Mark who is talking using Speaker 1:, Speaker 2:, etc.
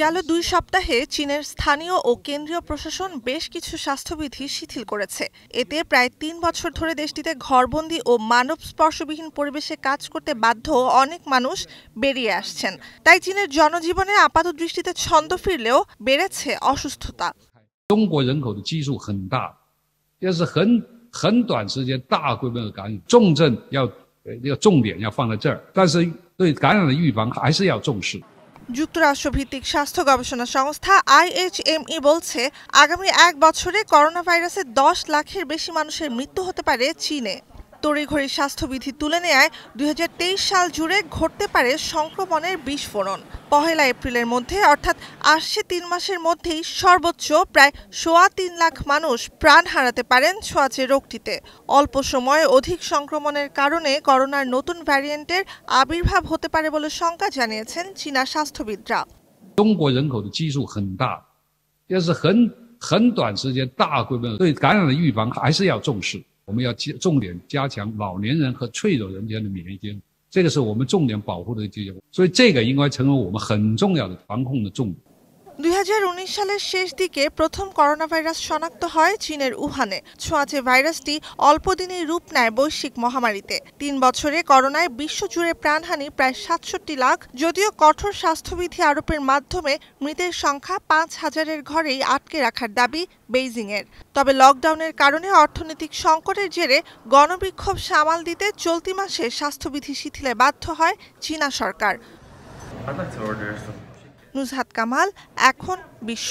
Speaker 1: গেল দুই সপ্তাহে চীনের স্থানীয় ও কেন্দ্রীয় প্রশাসন বেশ কিছু স্বাস্থ্যবিধি শিথিল করেছে এতে প্রায় তিন বছর ধরে দেশটিতে ঘরবন্দি ও মানব স্পর্শবিহীন পরিবেশে কাজ করতে বাধ্য অনেক মানুষ বেরিয়ে আসছেন তাই চীনের জনজীবনে আপাত দৃষ্টিতে ছন্দ ফিরলেও বেড়েছে অসুস্থতা
Speaker 2: 中国人口的基数很大，要是很很短时间大规模的感染，重症要要重点要放在这儿，但是对感染的预防还是要重视。
Speaker 1: যুক্তরাষ্ট্রভিত্তিক স্বাস্থ্য গবেষণা সংস্থা আইএইচএমই বলছে আগামী এক বছরে করোনা ভাইরাসে দশ লাখের বেশি মানুষের মৃত্যু হতে পারে চীনে তড়িঘড়ি স্বাস্থ্যবিধি তুলে নেয় দুই সাল জুড়ে ঘটতে পারে সংক্রমণের বিস্ফোরণ পহেলা এপ্রিলের মধ্যে অর্থাৎ আসছে তিন মাসের মধ্যেই সর্বোচ্চ প্রায় সোয়া তিন লাখ মানুষ প্রাণ হারাতে পারেন ছোঁয়াচে রোগটিতে অল্প সময়ে অধিক সংক্রমণের কারণে করোনার নতুন ভ্যারিয়েন্টের আবির্ভাব হতে পারে বলে শঙ্কা জানিয়েছেন চীনা স্বাস্থ্যবিদরা
Speaker 2: 中国人口的基数很大，要是很很短时间大规模对感染的预防还是要重视。我们要重点加强老年人和脆弱人间的免疫力。这个是我们重点保护的地区，所以这个应该成为我们很重要的防控的重点。
Speaker 1: দুই সালের শেষ দিকে প্রথম করোনাভাইরাস শনাক্ত হয় চীনের উহানে ছোঁয়াচে ভাইরাসটি অল্প দিনেই রূপ নেয় বৈশ্বিক মহামারীতে তিন বছরে করোনায় বিশ্বজুড়ে প্রাণহানি প্রায় সাতষট্টি লাখ যদিও কঠোর স্বাস্থ্যবিধি আরোপের মাধ্যমে মৃতের সংখ্যা পাঁচ হাজারের ঘরেই আটকে রাখার দাবি বেইজিংয়ের তবে লকডাউনের কারণে অর্থনৈতিক সংকটের জেরে গণবিক্ষোভ সামাল দিতে চলতি মাসে স্বাস্থ্যবিধি শিথিলে বাধ্য হয় চীনা সরকার নুজহাত কামাল এখন বিশ্ব